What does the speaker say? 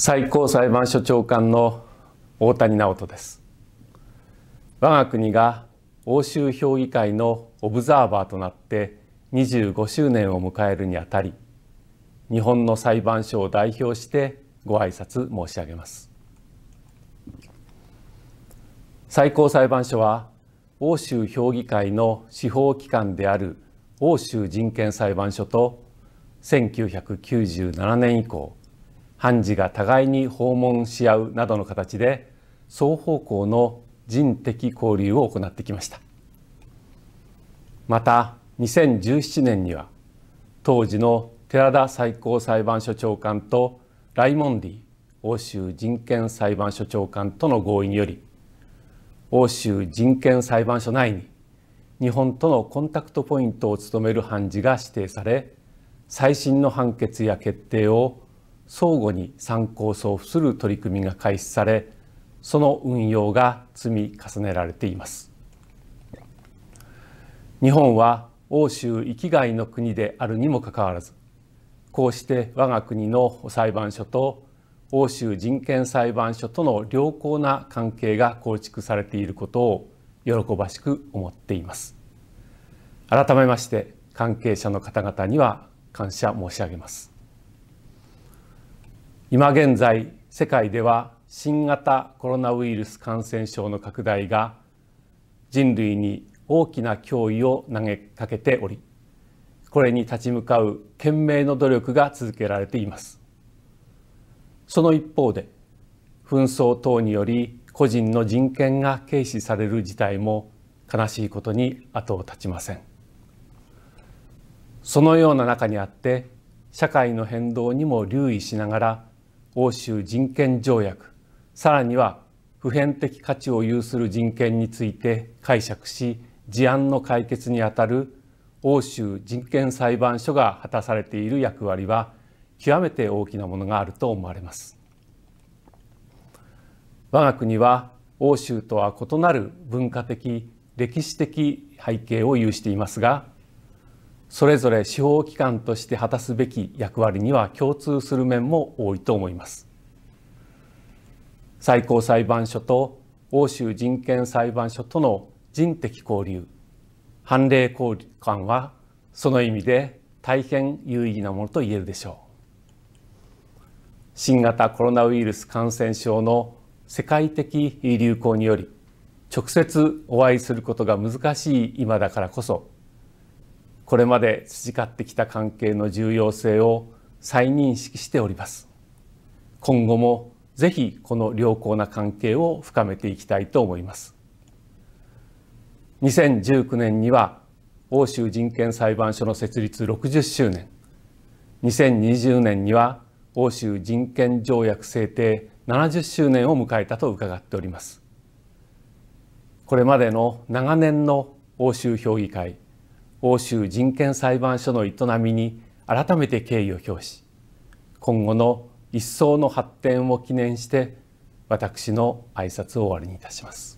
最高裁判所長官の大谷直人です我が国が欧州評議会のオブザーバーとなって25周年を迎えるにあたり日本の裁判所を代表してご挨拶申し上げます最高裁判所は欧州評議会の司法機関である欧州人権裁判所と1997年以降判事が互いに訪問し合うなどの形で双方向の人的交流を行ってきましたまた2017年には当時の寺田最高裁判所長官とライモンディ欧州人権裁判所長官との合意により欧州人権裁判所内に日本とのコンタクトポイントを務める判事が指定され最新の判決や決定を相互に参考送付する取り組みが開始されその運用が積み重ねられています日本は欧州域外の国であるにもかかわらずこうして我が国の裁判所と欧州人権裁判所との良好な関係が構築されていることを喜ばしく思っています改めまして関係者の方々には感謝申し上げます今現在世界では新型コロナウイルス感染症の拡大が人類に大きな脅威を投げかけておりこれに立ち向かう懸命の努力が続けられていますその一方で紛争等により個人の人権が軽視される事態も悲しいことに後を絶ちませんそのような中にあって社会の変動にも留意しながら欧州人権条約さらには普遍的価値を有する人権について解釈し事案の解決にあたる欧州人権裁判所が果たされている役割は極めて大きなものがあると思われます我が国は欧州とは異なる文化的歴史的背景を有していますがそれぞれ司法機関として果たすべき役割には共通する面も多いと思います最高裁判所と欧州人権裁判所との人的交流判例交換はその意味で大変有意義なものと言えるでしょう新型コロナウイルス感染症の世界的流行により直接お会いすることが難しい今だからこそこれまで培ってきた関係の重要性を再認識しております今後もぜひこの良好な関係を深めていきたいと思います2019年には欧州人権裁判所の設立60周年2020年には欧州人権条約制定70周年を迎えたと伺っておりますこれまでの長年の欧州評議会欧州人権裁判所の営みに改めて敬意を表し今後の一層の発展を記念して私の挨拶を終わりにいたします。